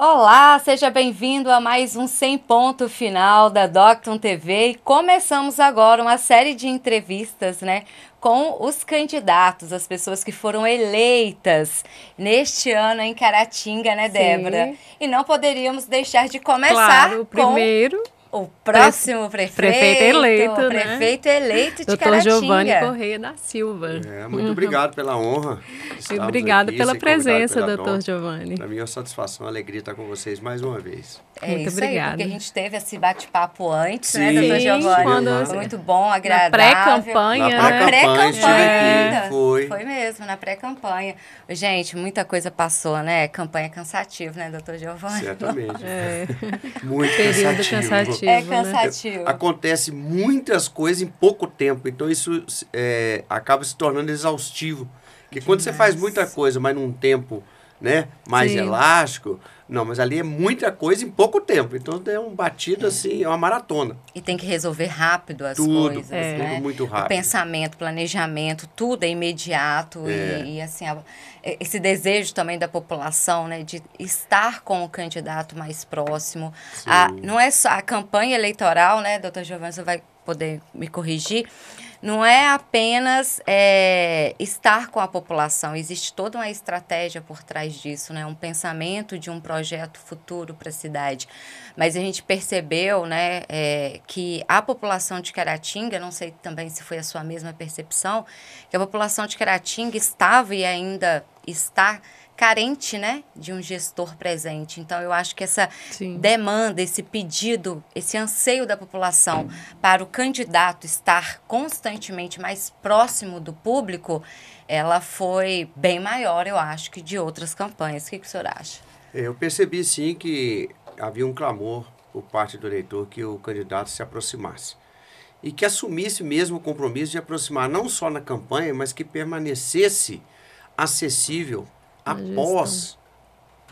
Olá, seja bem-vindo a mais um 100 ponto final da Docton TV e começamos agora uma série de entrevistas, né, com os candidatos, as pessoas que foram eleitas neste ano em Caratinga, né, Débora? Sim. E não poderíamos deixar de começar claro, o primeiro com o próximo prefeito. Prefeito eleito, prefeito né? Prefeito eleito de Doutor Caratinga. Giovanni Correia da Silva. É, muito uhum. obrigado pela honra. Obrigado aqui, pela presença, pela doutor Giovanni. Para mim é uma satisfação, uma alegria estar com vocês mais uma vez. É Muito isso obrigada. porque a gente teve esse bate-papo antes, né, Sim, né, doutor Giovanni? Quando... Muito bom, agradável. Na né? pré-campanha. Na pré-campanha pré é. Foi. Foi mesmo, na pré-campanha. Gente, muita coisa passou, né? Campanha cansativa, né, doutor Giovanni? Certamente. É. Muito Período cansativo. cansativo. É né? cansativo. Né? Acontece muitas coisas em pouco tempo, então isso é, acaba se tornando exaustivo. Porque que quando você faz muita coisa, mas num tempo né? Mais Sim. elástico. Não, mas ali é muita coisa em pouco tempo. Então é um batido é. assim, é uma maratona. E tem que resolver rápido as tudo, coisas, é. né? Tudo muito rápido. O pensamento, planejamento, tudo é imediato é. E, e, assim a, esse desejo também da população, né, de estar com o candidato mais próximo. A, não é só a campanha eleitoral, né, doutor Giovanni, você vai poder me corrigir não é apenas é, estar com a população, existe toda uma estratégia por trás disso, né? um pensamento de um projeto futuro para a cidade. Mas a gente percebeu né, é, que a população de Caratinga, não sei também se foi a sua mesma percepção, que a população de Caratinga estava e ainda está carente, né, de um gestor presente. Então eu acho que essa Sim. demanda, esse pedido, esse anseio da população para o candidato estar constantemente mais próximo do público, ela foi bem maior, eu acho, que de outras campanhas. O que, que o senhor acha? É, eu percebi sim que havia um clamor por parte do eleitor que o candidato se aproximasse e que assumisse mesmo o compromisso de aproximar não só na campanha, mas que permanecesse acessível a após gestão.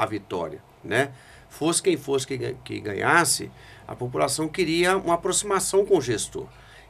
a vitória, né? Fosse quem fosse que, que ganhasse, a população queria uma aproximação com o gestor.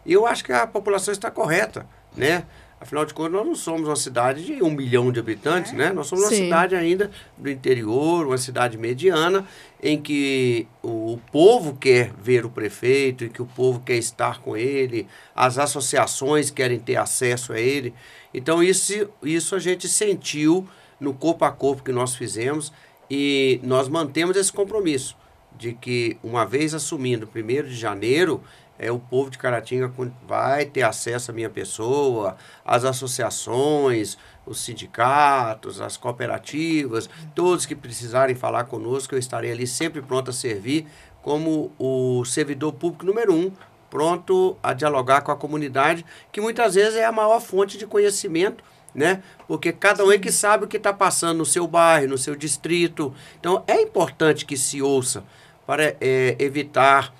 E eu acho que a população está correta, né? Afinal de contas, nós não somos uma cidade de um milhão de habitantes, é. né? Nós somos Sim. uma cidade ainda do interior, uma cidade mediana, em que o povo quer ver o prefeito, e que o povo quer estar com ele, as associações querem ter acesso a ele. Então, isso, isso a gente sentiu no corpo a corpo que nós fizemos e nós mantemos esse compromisso de que, uma vez assumindo primeiro de janeiro, é, o povo de Caratinga vai ter acesso à minha pessoa, às associações, os sindicatos, as cooperativas, todos que precisarem falar conosco, eu estarei ali sempre pronto a servir como o servidor público número um, pronto a dialogar com a comunidade, que muitas vezes é a maior fonte de conhecimento né? Porque cada um é que sabe o que está passando no seu bairro, no seu distrito. Então é importante que se ouça para é, evitar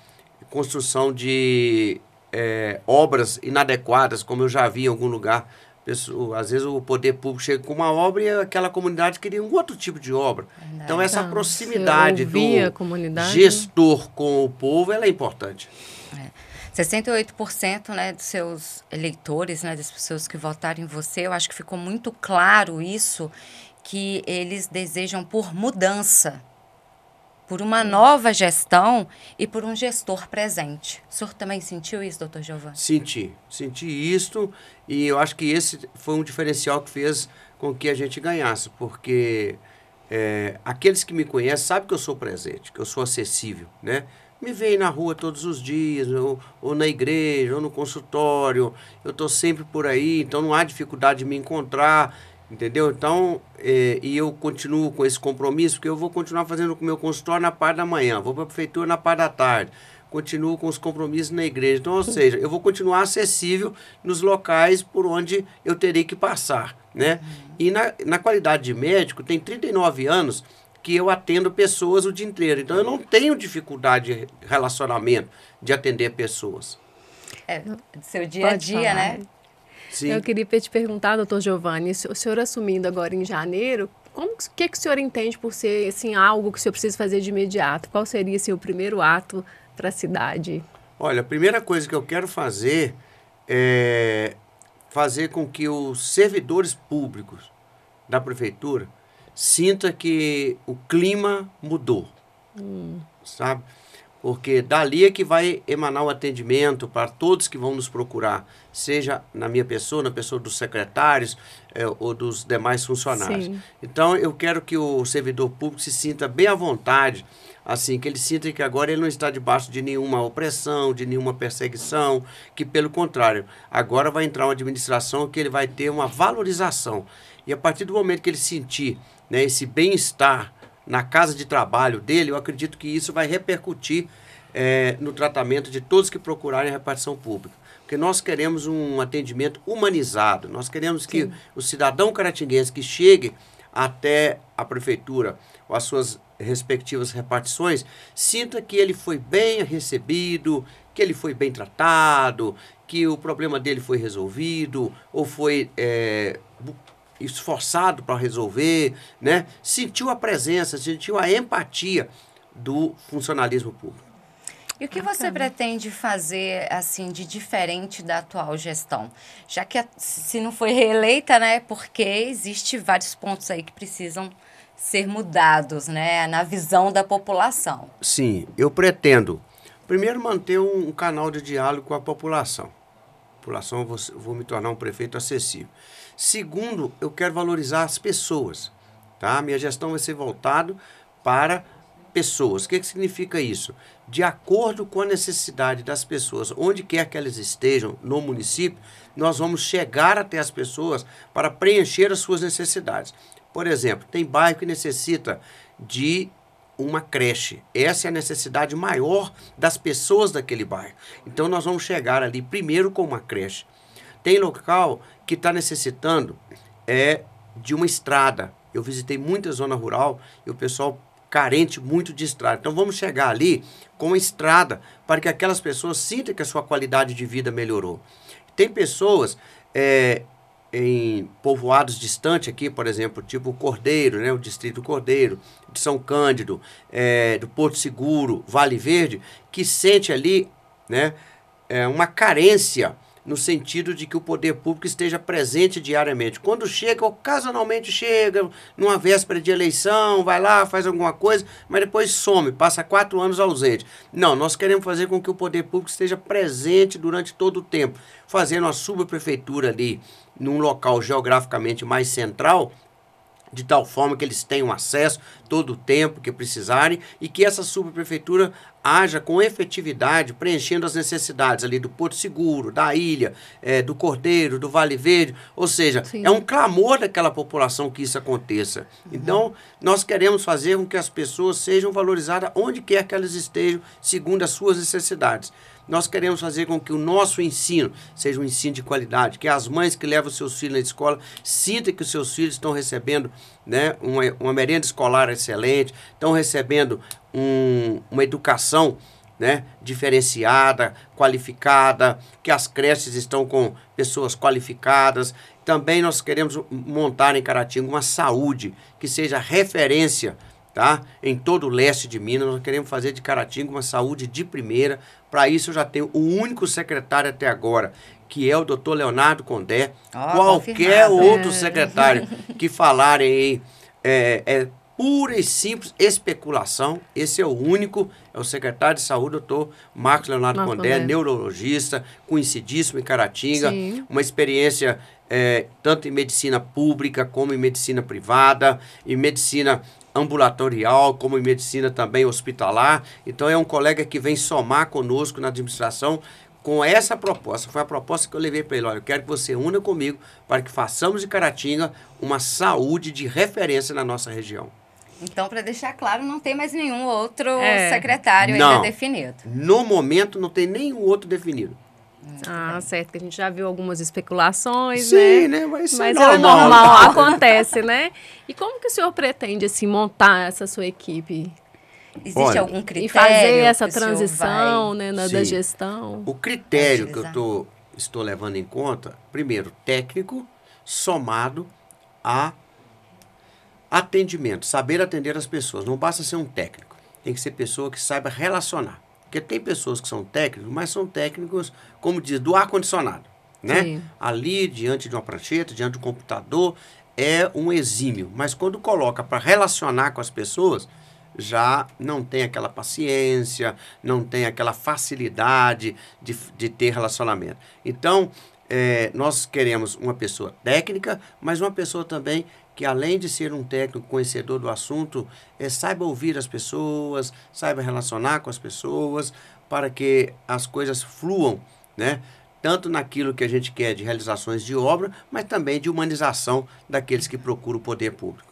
construção de é, obras inadequadas, como eu já vi em algum lugar. Pessoa, às vezes o poder público chega com uma obra e aquela comunidade queria um outro tipo de obra. Verdade. Então, essa então, proximidade do gestor com o povo é importante. É. 68% né, dos seus eleitores, né, das pessoas que votaram em você, eu acho que ficou muito claro isso, que eles desejam por mudança por uma nova gestão e por um gestor presente. O senhor também sentiu isso, doutor Giovanni? Senti, senti isso e eu acho que esse foi um diferencial que fez com que a gente ganhasse, porque é, aqueles que me conhecem sabem que eu sou presente, que eu sou acessível, né? Me veem na rua todos os dias, ou, ou na igreja, ou no consultório, eu estou sempre por aí, então não há dificuldade de me encontrar. Entendeu? Então, é, e eu continuo com esse compromisso, porque eu vou continuar fazendo o meu consultório na parte da manhã, vou para a prefeitura na parte da tarde, continuo com os compromissos na igreja. Então, ou seja, eu vou continuar acessível nos locais por onde eu terei que passar, né? Uhum. E na, na qualidade de médico, tem 39 anos que eu atendo pessoas o dia inteiro. Então, eu não tenho dificuldade de relacionamento, de atender pessoas. É, seu dia a dia, né? Sim. Eu queria te perguntar, doutor Giovanni, o senhor assumindo agora em janeiro, como que, é que o senhor entende por ser assim, algo que o senhor precisa fazer de imediato? Qual seria assim, o primeiro ato para a cidade? Olha, a primeira coisa que eu quero fazer é fazer com que os servidores públicos da prefeitura sinta que o clima mudou, hum. sabe? porque dali é que vai emanar o atendimento para todos que vão nos procurar, seja na minha pessoa, na pessoa dos secretários é, ou dos demais funcionários. Sim. Então, eu quero que o servidor público se sinta bem à vontade, assim, que ele sinta que agora ele não está debaixo de nenhuma opressão, de nenhuma perseguição, que pelo contrário, agora vai entrar uma administração que ele vai ter uma valorização. E a partir do momento que ele sentir né, esse bem-estar, na casa de trabalho dele, eu acredito que isso vai repercutir é, no tratamento de todos que procurarem a repartição pública. Porque nós queremos um atendimento humanizado, nós queremos que o cidadão caratinguense que chegue até a prefeitura ou as suas respectivas repartições, sinta que ele foi bem recebido, que ele foi bem tratado, que o problema dele foi resolvido ou foi é, esforçado para resolver, né? sentiu a presença, sentiu a empatia do funcionalismo público. E o que você pretende fazer assim de diferente da atual gestão? Já que se não foi reeleita, né? Porque existe vários pontos aí que precisam ser mudados, né, na visão da população. Sim, eu pretendo primeiro manter um, um canal de diálogo com a população. População, vou, vou me tornar um prefeito acessível. Segundo, eu quero valorizar as pessoas. Tá? Minha gestão vai ser voltada para pessoas. O que, que significa isso? De acordo com a necessidade das pessoas, onde quer que elas estejam no município, nós vamos chegar até as pessoas para preencher as suas necessidades. Por exemplo, tem bairro que necessita de uma creche. Essa é a necessidade maior das pessoas daquele bairro. Então nós vamos chegar ali primeiro com uma creche. Tem local que está necessitando é de uma estrada. Eu visitei muita zona rural e o pessoal carente muito de estrada. Então vamos chegar ali com uma estrada para que aquelas pessoas sintam que a sua qualidade de vida melhorou. Tem pessoas é, em povoados distantes aqui, por exemplo, tipo Cordeiro, né, o Distrito Cordeiro, de São Cândido, é, do Porto Seguro, Vale Verde, que sente ali né, é, uma carência no sentido de que o poder público esteja presente diariamente. Quando chega, ocasionalmente chega, numa véspera de eleição, vai lá, faz alguma coisa, mas depois some, passa quatro anos ausente. Não, nós queremos fazer com que o poder público esteja presente durante todo o tempo, fazendo a subprefeitura ali num local geograficamente mais central, de tal forma que eles tenham acesso todo o tempo que precisarem e que essa subprefeitura haja com efetividade, preenchendo as necessidades ali do Porto Seguro, da Ilha, é, do Cordeiro, do Vale Verde, ou seja, Sim. é um clamor daquela população que isso aconteça. Uhum. Então, nós queremos fazer com que as pessoas sejam valorizadas onde quer que elas estejam, segundo as suas necessidades. Nós queremos fazer com que o nosso ensino seja um ensino de qualidade, que as mães que levam seus filhos na escola sintam que os seus filhos estão recebendo né, uma, uma merenda escolar excelente, estão recebendo um, uma educação né, diferenciada, qualificada, que as creches estão com pessoas qualificadas. Também nós queremos montar em Caratinga uma saúde que seja referência tá? Em todo o leste de Minas, nós queremos fazer de Caratinga uma saúde de primeira. Para isso eu já tenho o único secretário até agora, que é o doutor Leonardo Condé. Oh, Qualquer confirmado. outro secretário que falarem aí é, é pura e simples especulação. Esse é o único, é o secretário de saúde, doutor Marcos Leonardo Marcos Condé, neurologista, conhecidíssimo em Caratinga, Sim. uma experiência é, tanto em medicina pública como em medicina privada, em medicina ambulatorial, como em medicina também hospitalar. Então é um colega que vem somar conosco na administração com essa proposta. Foi a proposta que eu levei para ele. Olha, eu quero que você una comigo para que façamos de Caratinga uma saúde de referência na nossa região. Então, para deixar claro, não tem mais nenhum outro é. secretário não. ainda definido. No momento, não tem nenhum outro definido. Ah, certo, que a gente já viu algumas especulações, Sim, né? Sim, né? Mas, é Mas é normal, normal acontece, né? E como que o senhor pretende, assim, montar essa sua equipe? Existe Olha, algum critério? E fazer essa transição vai... né, na, da gestão? O critério que eu tô, estou levando em conta, primeiro, técnico somado a atendimento, saber atender as pessoas. Não basta ser um técnico, tem que ser pessoa que saiba relacionar. Porque tem pessoas que são técnicos, mas são técnicos, como diz, do ar-condicionado. Né? Ali, diante de uma prancheta, diante de um computador, é um exímio. Mas quando coloca para relacionar com as pessoas, já não tem aquela paciência, não tem aquela facilidade de, de ter relacionamento. Então, é, nós queremos uma pessoa técnica, mas uma pessoa também que além de ser um técnico conhecedor do assunto, é, saiba ouvir as pessoas, saiba relacionar com as pessoas, para que as coisas fluam, né? tanto naquilo que a gente quer de realizações de obra, mas também de humanização daqueles que procuram o poder público.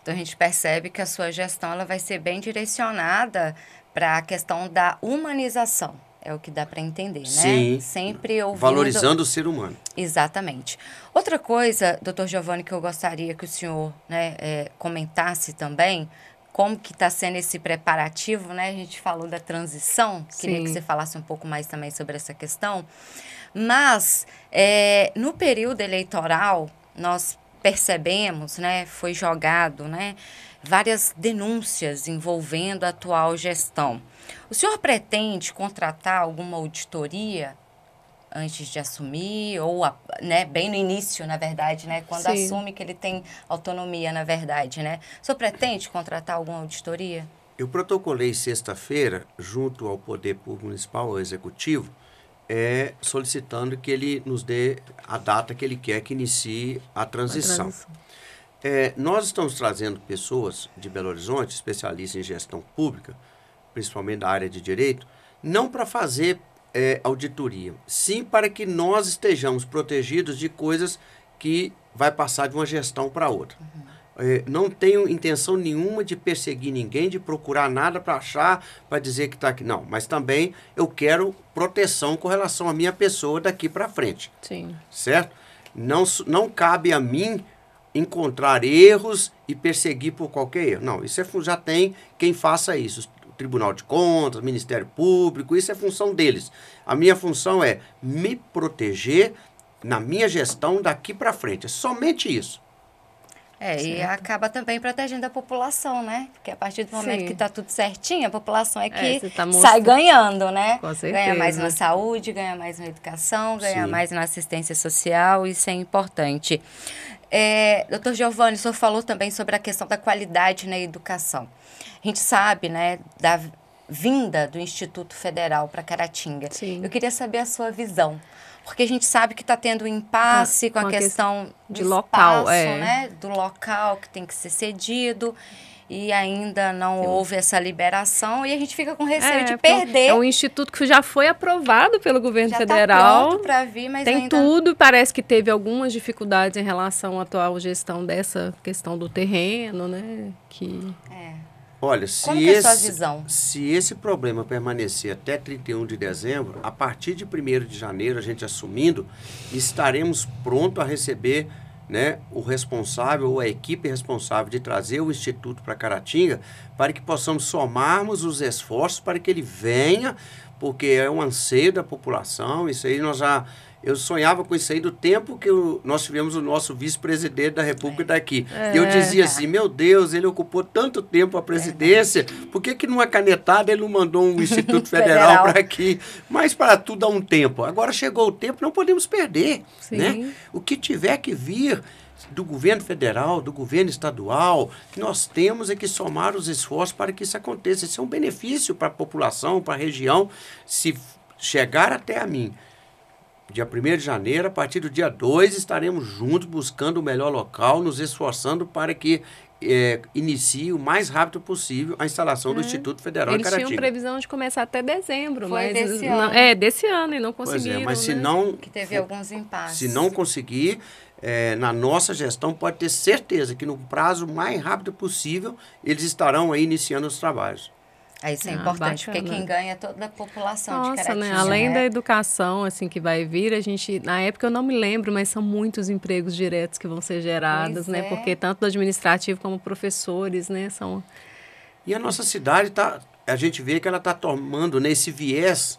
Então a gente percebe que a sua gestão ela vai ser bem direcionada para a questão da humanização é o que dá para entender, né? Sim. Sempre ouvindo... Valorizando o ser humano. Exatamente. Outra coisa, doutor Giovanni, que eu gostaria que o senhor né, é, comentasse também, como que está sendo esse preparativo, né? A gente falou da transição, Sim. queria que você falasse um pouco mais também sobre essa questão. Mas, é, no período eleitoral, nós percebemos, né, foi jogado, né, várias denúncias envolvendo a atual gestão. O senhor pretende contratar alguma auditoria antes de assumir ou né, bem no início, na verdade, né, quando Sim. assume que ele tem autonomia, na verdade, né? O senhor pretende contratar alguma auditoria? Eu protocolei sexta-feira, junto ao Poder Público Municipal, ao Executivo, é, solicitando que ele nos dê a data que ele quer que inicie a transição. A transição. É, nós estamos trazendo pessoas de Belo Horizonte, especialistas em gestão pública, principalmente da área de direito, não para fazer é, auditoria, sim para que nós estejamos protegidos de coisas que vai passar de uma gestão para outra. Uhum. É, não tenho intenção nenhuma de perseguir ninguém, de procurar nada para achar, para dizer que está aqui. Não, mas também eu quero proteção com relação à minha pessoa daqui para frente. Sim. Certo? Não, não cabe a mim encontrar erros e perseguir por qualquer erro. Não, isso é, já tem quem faça isso. O Tribunal de Contas, Ministério Público, isso é função deles. A minha função é me proteger na minha gestão daqui para frente. É somente isso. É, certo. e acaba também protegendo a população, né? Porque a partir do momento Sim. que está tudo certinho, a população é, é que é, tá mostrando... sai ganhando, né? Com certeza. Ganha mais na saúde, ganha mais na educação, ganha Sim. mais na assistência social, isso é importante. É, doutor Giovanni, o senhor falou também sobre a questão da qualidade na educação. A gente sabe, né, da vinda do Instituto Federal para Caratinga. Sim. Eu queria saber a sua visão porque a gente sabe que está tendo um impasse ah, com, a questão, questão de local, é. né? Do local que tem que ser cedido e ainda não Sim. houve essa liberação e a gente fica com receio é, de é é perder. É um instituto que já foi aprovado pelo governo já tá federal. Tá vir, mas tem ainda... tudo, parece que teve algumas dificuldades em relação à atual gestão dessa questão do terreno, né? Que é. Olha, se é esse, é se esse problema permanecer até 31 de dezembro, a partir de 1 de janeiro, a gente assumindo, estaremos pronto a receber né, o responsável ou a equipe responsável de trazer o Instituto para Caratinga para que possamos somarmos os esforços para que ele venha, porque é um anseio da população, isso aí nós já eu sonhava com isso aí do tempo que o, nós tivemos o nosso vice-presidente da República é. daqui. É. eu dizia assim, meu Deus, ele ocupou tanto tempo a presidência, é. por que, que numa canetada ele não mandou um Instituto Federal, Federal. para aqui? Mas para tudo há um tempo. Agora chegou o tempo, não podemos perder. Né? O que tiver que vir do governo federal, do governo estadual, que nós temos é que somar os esforços para que isso aconteça. Isso é um benefício para a população, para a região. Se chegar até a mim Dia 1 de janeiro, a partir do dia 2, estaremos juntos buscando o melhor local, nos esforçando para que é, inicie o mais rápido possível a instalação do é. Instituto Federal Eles em Caratinga. Eles tinham previsão de começar até dezembro, Foi mas desse não, ano. é desse ano e não é, conseguiram. É, mas né? se não que teve alguns impasses. Se não conseguir, é, na nossa gestão, pode ter certeza que no prazo mais rápido possível eles estarão aí iniciando os trabalhos. É, isso é ah, importante, bacana. porque quem ganha é toda a população Nossa, de Caratinga. Né? Além né? da educação assim que vai vir, a gente, na época eu não me lembro, mas são muitos empregos diretos que vão ser gerados, pois né? É. Porque tanto do administrativo como professores, né, são E a nossa cidade tá, a gente vê que ela tá tomando nesse né, viés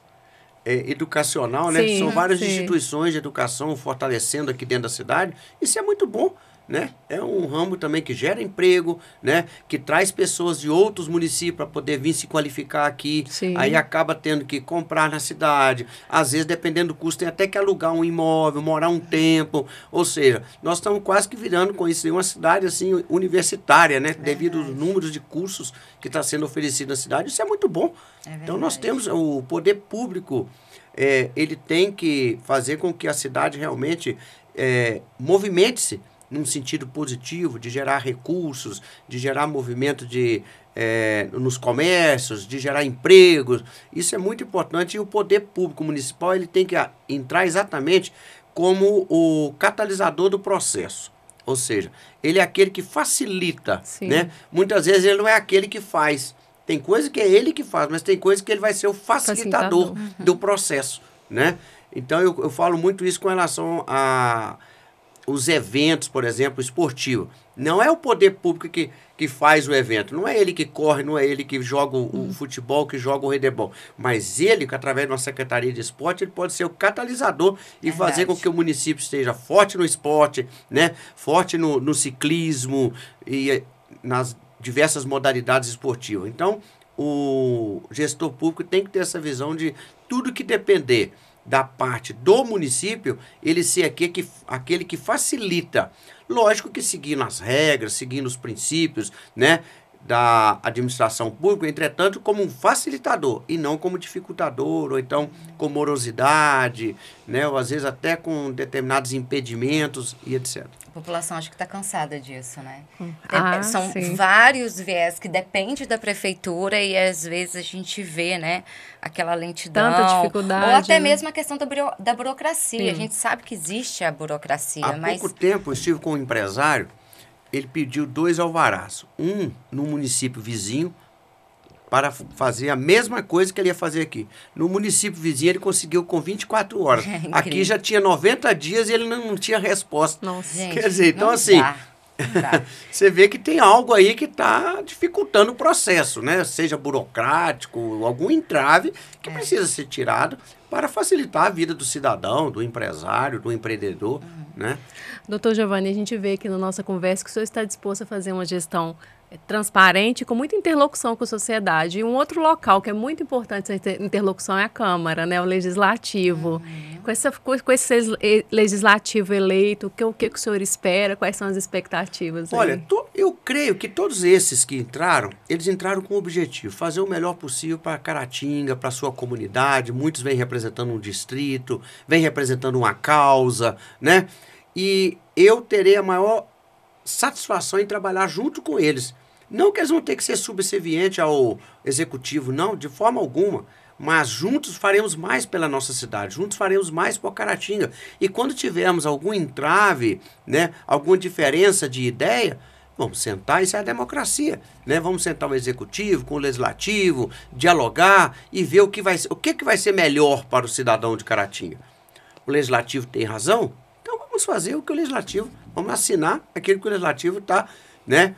é, educacional, né? Sim, São várias sim. instituições de educação fortalecendo aqui dentro da cidade. Isso é muito bom, né? É um ramo também que gera emprego, né? Que traz pessoas de outros municípios para poder vir se qualificar aqui. Sim. Aí acaba tendo que comprar na cidade. Às vezes, dependendo do custo, tem até que alugar um imóvel, morar um tempo. Ou seja, nós estamos quase que virando com isso uma cidade assim universitária, né? É Devido aos números de cursos que está sendo oferecido na cidade. Isso é muito bom. É então nós temos o poder público. É, ele tem que fazer com que a cidade realmente é, movimente-se num sentido positivo, de gerar recursos, de gerar movimento de, é, nos comércios, de gerar empregos. Isso é muito importante e o poder público municipal ele tem que entrar exatamente como o catalisador do processo. Ou seja, ele é aquele que facilita. Né? Muitas vezes ele não é aquele que faz. Tem coisa que é ele que faz, mas tem coisa que ele vai ser o facilitador, facilitador. do processo. Né? Então eu, eu falo muito isso com relação a os eventos, por exemplo, esportivo. Não é o poder público que, que faz o evento, não é ele que corre, não é ele que joga o, uhum. futebol, que joga o redebol. Mas ele, que através de uma secretaria de esporte, ele pode ser o catalisador e fazer com que o município esteja forte no esporte, né? forte no, no ciclismo e eh, nas diversas modalidades esportivas. Então, o gestor público tem que ter essa visão de tudo que depender da parte do município, ele ser aquele que, aquele que facilita. Lógico que seguindo as regras, seguindo os princípios, né? da administração pública, entretanto, como um facilitador e não como dificultador, ou então com morosidade, né, ou às vezes até com determinados impedimentos e etc. A população acho que está cansada disso, né? Hum. É, ah, São sim. vários viés que depende da prefeitura e às vezes a gente vê, né, aquela lentidão. Tanta dificuldade. Ou até né? mesmo a questão da, buro da burocracia. Sim. A gente sabe que existe a burocracia, Há mas... pouco tempo eu estive com um empresário ele pediu dois alvarás. Um no município vizinho, para fazer a mesma coisa que ele ia fazer aqui. No município vizinho, ele conseguiu com 24 horas. É aqui já tinha 90 dias e ele não, não tinha resposta. Nossa, Quer gente, dizer, então assim, Você vê que tem algo aí que está dificultando o processo, né? Seja burocrático, algum entrave que é. precisa ser tirado para facilitar a vida do cidadão, do empresário, do empreendedor, uhum. né? Doutor Giovanni, a gente vê aqui na nossa conversa que o senhor está disposto a fazer uma gestão é transparente, com muita interlocução com a sociedade. E um outro local que é muito importante essa interlocução é a Câmara, né, o Legislativo. Uhum. Com, essa, com, com esse Legislativo eleito, o que, o que o senhor espera? Quais são as expectativas? Olha, to, eu creio que todos esses que entraram, eles entraram com o objetivo, fazer o melhor possível para Caratinga, para sua comunidade. Muitos vêm representando um distrito, vêm representando uma causa, né? E eu terei a maior satisfação em trabalhar junto com eles. Não que eles vão ter que ser subservientes ao executivo, não, de forma alguma. Mas juntos faremos mais pela nossa cidade, juntos faremos mais por Caratinga. E quando tivermos algum entrave, né, alguma diferença de ideia, vamos sentar, isso é a democracia. Né? Vamos sentar o executivo com o legislativo, dialogar e ver o que vai, o que, que vai ser melhor para o cidadão de Caratinga. O legislativo tem razão? vamos fazer o que o legislativo, vamos assinar aquilo que o legislativo está, né?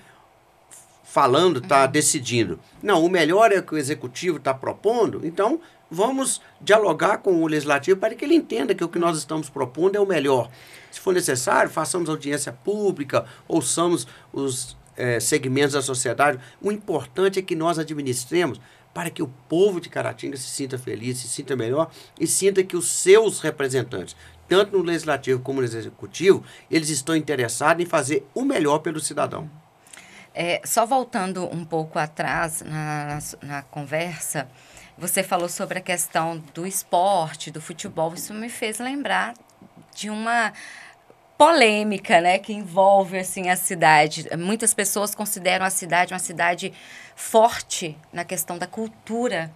Falando, está uhum. decidindo. Não, o melhor é o que o executivo está propondo, então vamos dialogar com o legislativo para que ele entenda que o que nós estamos propondo é o melhor. Se for necessário, façamos audiência pública, ouçamos os é, segmentos da sociedade. O importante é que nós administremos para que o povo de Caratinga se sinta feliz, se sinta melhor e sinta que os seus representantes, tanto no legislativo como no executivo, eles estão interessados em fazer o melhor pelo cidadão. É, só voltando um pouco atrás na, na conversa, você falou sobre a questão do esporte, do futebol. Isso me fez lembrar de uma polêmica, né, que envolve assim a cidade. Muitas pessoas consideram a cidade uma cidade forte na questão da cultura.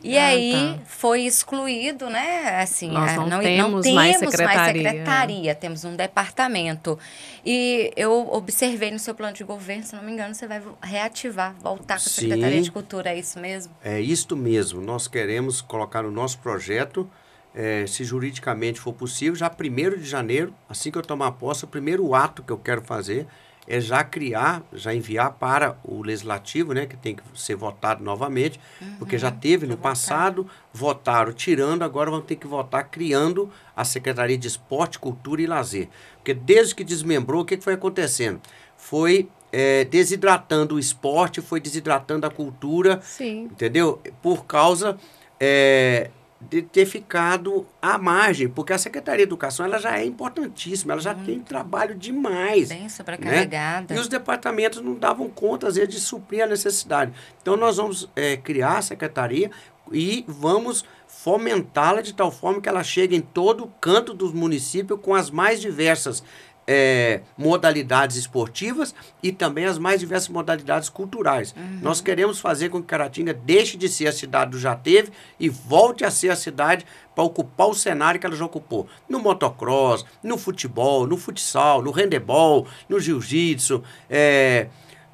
E ah, aí tá. foi excluído, né? Assim, Nós não, não temos, não temos mais, secretaria. mais secretaria, temos um departamento. E eu observei no seu plano de governo, se não me engano, você vai reativar, voltar com a Sim, Secretaria de Cultura, é isso mesmo? É isto mesmo. Nós queremos colocar o nosso projeto é, se juridicamente for possível, já 1 de janeiro, assim que eu tomar posse, o primeiro ato que eu quero fazer é já criar, já enviar para o legislativo, né, que tem que ser votado novamente, uhum, porque já uhum. teve no passado, votaram tirando, agora vão ter que votar criando a Secretaria de Esporte, Cultura e Lazer. Porque desde que desmembrou, o que, que foi acontecendo? Foi é, desidratando o esporte, foi desidratando a cultura, Sim. entendeu? Por causa é, de ter ficado à margem, porque a Secretaria de Educação ela já é importantíssima, ela já hum. tem trabalho demais. Bem sobrecarregada. Né? E os departamentos não davam conta, às vezes, de suprir a necessidade. Então, nós vamos é, criar a secretaria e vamos fomentá-la de tal forma que ela chegue em todo canto dos municípios com as mais diversas é, modalidades esportivas e também as mais diversas modalidades culturais. Uhum. Nós queremos fazer com que Caratinga deixe de ser a cidade do já teve e volte a ser a cidade para ocupar o cenário que ela já ocupou. No motocross, no futebol, no futsal, no handebol, no jiu-jitsu, é,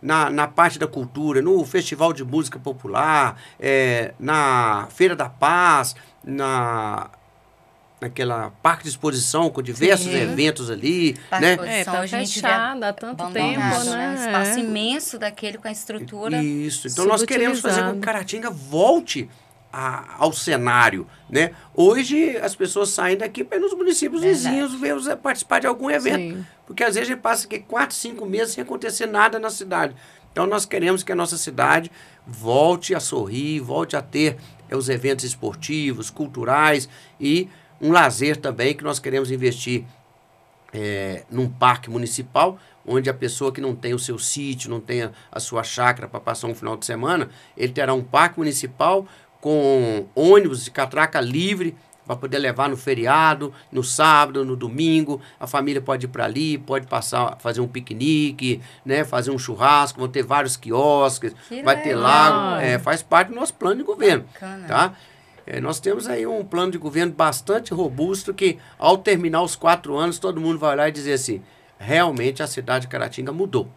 na, na parte da cultura, no festival de música popular, é, na Feira da Paz, na naquela parque de exposição com diversos Sim. eventos ali, parque né? É, tá fechada há tanto tempo, né? né? espaço é. imenso daquele com a estrutura. Isso. Então nós queremos fazer com que Caratinga volte a, ao cenário, né? Hoje as pessoas saem daqui para nos municípios Verdade. vizinhos ver, participar de algum evento, Sim. porque às vezes a gente passa aqui quatro, cinco meses sem acontecer nada na cidade. Então nós queremos que a nossa cidade volte a sorrir, volte a ter eh, os eventos esportivos, culturais e um lazer também que nós queremos investir é, num parque municipal, onde a pessoa que não tem o seu sítio, não tem a, a sua chácara para passar um final de semana, ele terá um parque municipal com ônibus de catraca livre para poder levar no feriado, no sábado, no domingo, a família pode ir para ali, pode passar, fazer um piquenique, né, fazer um churrasco, vão ter vários quiosques, que vai legal. ter lago, é, faz parte do nosso plano de governo, Bacana. tá? É, nós temos aí um plano de governo bastante robusto que, ao terminar os quatro anos, todo mundo vai olhar e dizer assim: realmente a cidade de Caratinga mudou.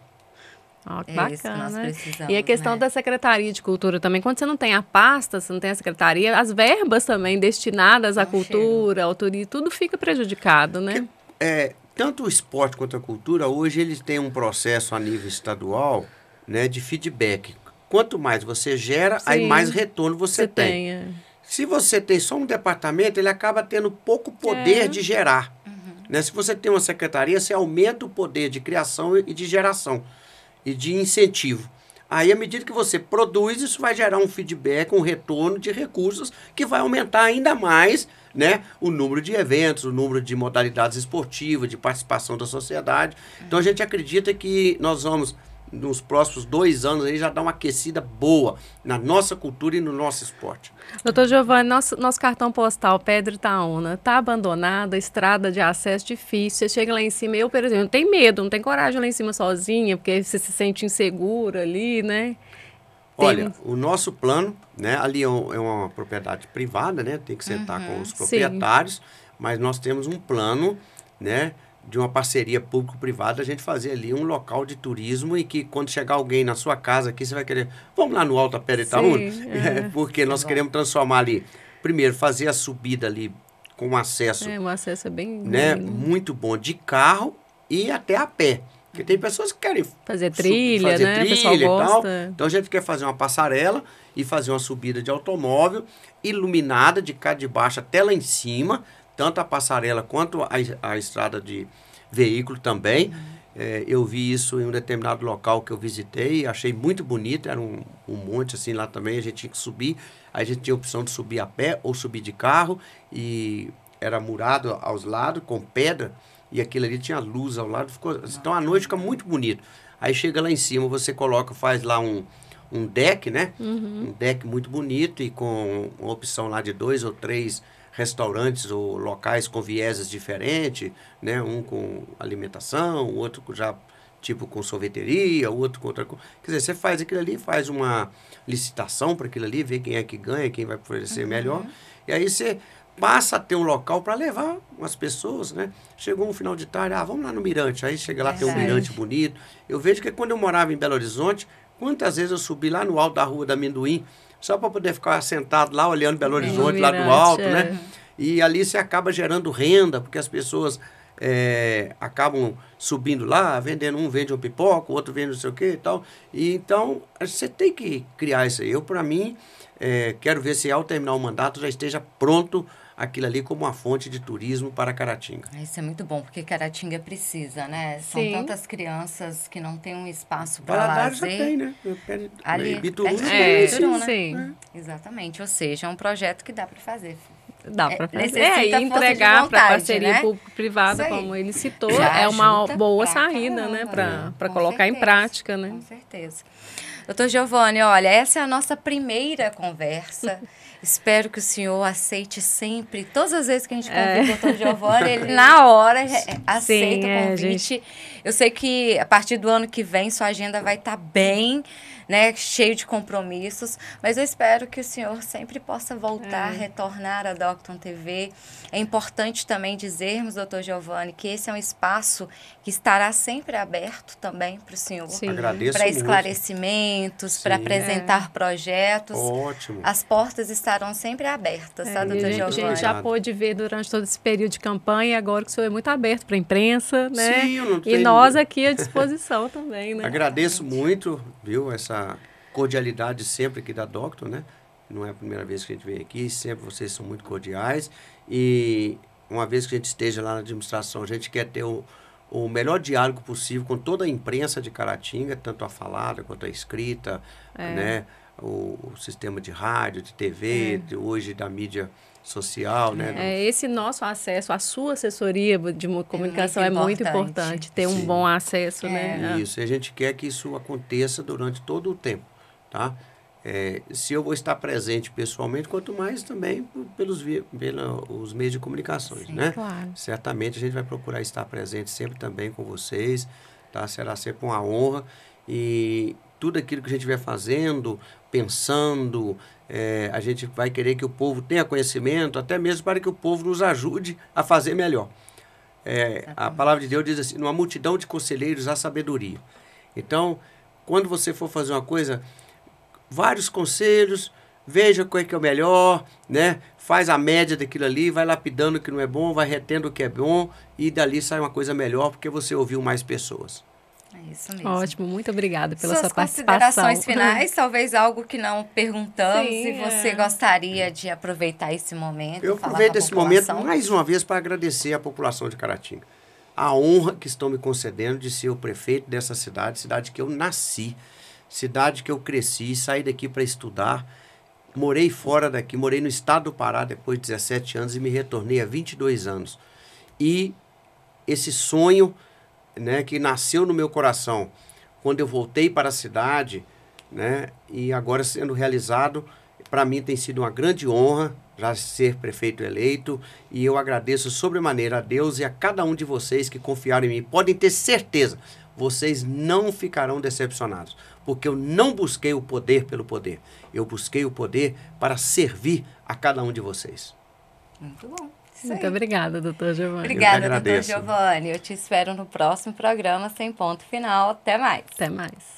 Oh, que é bacana. Né? e a questão né? da Secretaria de Cultura também. Quando você não tem a pasta, você não tem a secretaria, as verbas também destinadas à não cultura, ao turismo, tudo fica prejudicado, né? é, tanto o esporte quanto a cultura, hoje eles têm um processo a nível estadual né, de feedback. Quanto mais você gera, Sim, aí mais retorno você, você tem. tem é. Se você tem só um departamento, ele acaba tendo pouco poder é. de gerar. Uhum. Né? Se você tem uma secretaria, você aumenta o poder de criação e de geração e de incentivo. Aí, à medida que você produz, isso vai gerar um feedback, um retorno de recursos que vai aumentar ainda mais né, o número de eventos, o número de modalidades esportivas, de participação da sociedade. Então, a gente acredita que nós vamos nos próximos dois anos aí já dá uma aquecida boa na nossa cultura e no nosso esporte. Doutor Giovanni, nosso, nosso cartão postal Pedro Itaúna está abandonado, estrada de acesso é difícil, você chega lá em cima, eu, por exemplo, não tem medo, não tem coragem lá em cima sozinha, porque você se sente insegura ali, né? Tem... Olha, o nosso plano, né, ali é, é uma propriedade privada, né, tem que sentar uhum, com os proprietários, sim. mas nós temos um plano, né, de uma parceria público-privada, a gente fazer ali um local de turismo e que quando chegar alguém na sua casa aqui, você vai querer, vamos lá no Alto Pé Itaúna? É. É, porque nós tá queremos transformar ali, primeiro, fazer a subida ali com acesso. É, um acesso é bem... Né, bem... Muito bom, de carro e até a pé. Porque tem pessoas que querem fazer trilha, fazer né? trilha o e tal. Então a gente quer fazer uma passarela e fazer uma subida de automóvel iluminada de cá de baixo até lá em cima, tanto a passarela quanto a, a estrada de veículo também. Uhum. É, eu vi isso em um determinado local que eu visitei, achei muito bonito, era um, um monte assim lá também, a gente tinha que subir, a gente tinha a opção de subir a pé ou subir de carro, e era murado aos lados com pedra, e aquilo ali tinha luz ao lado, ficou, então a noite fica muito bonito. Aí chega lá em cima, você coloca, faz lá um, um deck, né? Uhum. Um deck muito bonito e com uma opção lá de dois ou três restaurantes ou locais com vieses diferentes, né? um com alimentação, o outro já tipo com sorveteria, o outro com outra coisa. Quer dizer, você faz aquilo ali, faz uma licitação para aquilo ali, vê quem é que ganha, quem vai oferecer uhum. melhor. E aí você passa a ter um local para levar umas pessoas, né? Chegou um final de tarde, ah, vamos lá no Mirante. Aí chega lá, é tem um Mirante bonito. Eu vejo que quando eu morava em Belo Horizonte, quantas vezes eu subi lá no alto da Rua da Amendoim, só para poder ficar sentado lá olhando Belo Horizonte, lá do alto, né? é. né? E ali você acaba gerando renda, porque as pessoas é, acabam subindo lá, vendendo um vende um pipoca, o outro vende não sei o que e tal. E, então, você tem que criar isso aí. Eu, para mim, é, quero ver se ao terminar o mandato já esteja pronto aquilo ali como uma fonte de turismo para Caratinga. Ah, isso é muito bom, porque Caratinga precisa, né? São Sim. tantas crianças que não têm um espaço para Valadares lazer. já tem, né? Ali, Bituruna é, né? é, Sim. Exatamente, ou seja, é um projeto que dá para fazer. Dá é para fazer. É, e entregar para né? parceria né? público-privada, como ele citou, Já é uma boa saída, né? caramba, né? Para colocar certeza, em prática, né? Com certeza. Doutor Giovanni, olha, essa é a nossa primeira conversa. Espero que o senhor aceite sempre. Todas as vezes que a gente é. convida é. o doutor Giovanni, ele na hora aceita o é, convite. É, gente... Eu sei que a partir do ano que vem sua agenda vai estar tá bem né, cheio de compromissos, mas eu espero que o senhor sempre possa voltar, é. retornar à Docton TV. É importante também dizermos, doutor Giovanni, que esse é um espaço que estará sempre aberto também para o senhor. Para esclarecimentos, para apresentar é. projetos. Ótimo. As portas estarão sempre abertas, tá, é, tá, doutor Giovanni? A gente já pôde ver durante todo esse período de campanha, agora que o senhor é muito aberto para a imprensa, né? Sim, eu não tenho... E nós aqui à disposição também, né? Agradeço muito, viu, essa essa cordialidade sempre aqui da Doctor, né? Não é a primeira vez que a gente vem aqui, sempre vocês são muito cordiais. E uma vez que a gente esteja lá na administração, a gente quer ter o, o melhor diálogo possível com toda a imprensa de Caratinga, tanto a falada quanto a escrita, é. né? O, o, sistema de rádio, de TV, é. de, hoje da mídia social, né? É, esse nosso acesso, a sua assessoria de é comunicação é muito, é muito importante. ter Sim. um bom acesso, né? é. né? Isso, e a gente quer que isso aconteça durante todo o tempo, tá? É, se eu vou estar presente pessoalmente, quanto mais também pelos pelos meios de comunicações, Sim, né? Claro. Certamente a gente vai procurar estar presente sempre também com vocês, tá? Será sempre uma honra e tudo aquilo que a gente vai fazendo, pensando, é, a gente vai querer que o povo tenha conhecimento, até mesmo para que o povo nos ajude a fazer melhor. É, a palavra de Deus diz assim: numa multidão de conselheiros há sabedoria. Então, quando você for fazer uma coisa, vários conselhos, veja qual é que é o melhor, né? Faz a média daquilo ali, vai lapidando o que não é bom, vai retendo o que é bom e dali sai uma coisa melhor porque você ouviu mais pessoas. É isso mesmo. Ótimo, muito obrigada pela Suas sua participação. considerações finais, talvez algo que não perguntamos Sim, e é. você é. gostaria de aproveitar esse momento. Eu aproveito esse momento mais uma vez para agradecer à população de Caratinga. A honra que estão me concedendo de ser o prefeito dessa cidade, cidade que eu nasci, cidade que eu cresci, saí daqui para estudar. Morei fora daqui, morei no estado do Pará depois de 17 anos e me retornei há 22 anos. E esse sonho né, que nasceu no meu coração quando eu voltei para a cidade, né, e agora sendo realizado, para mim tem sido uma grande honra já ser prefeito eleito e eu agradeço sobremaneira a Deus e a cada um de vocês que confiaram em mim. Podem ter certeza, vocês não ficarão decepcionados, porque eu não busquei o poder pelo poder, eu busquei o poder para servir a cada um de vocês. Muito bom. Isso Muito aí. obrigada, doutor Giovanni. Obrigada, doutor Giovanni. Eu te espero no próximo programa Sem Ponto Final. Até mais. Até mais.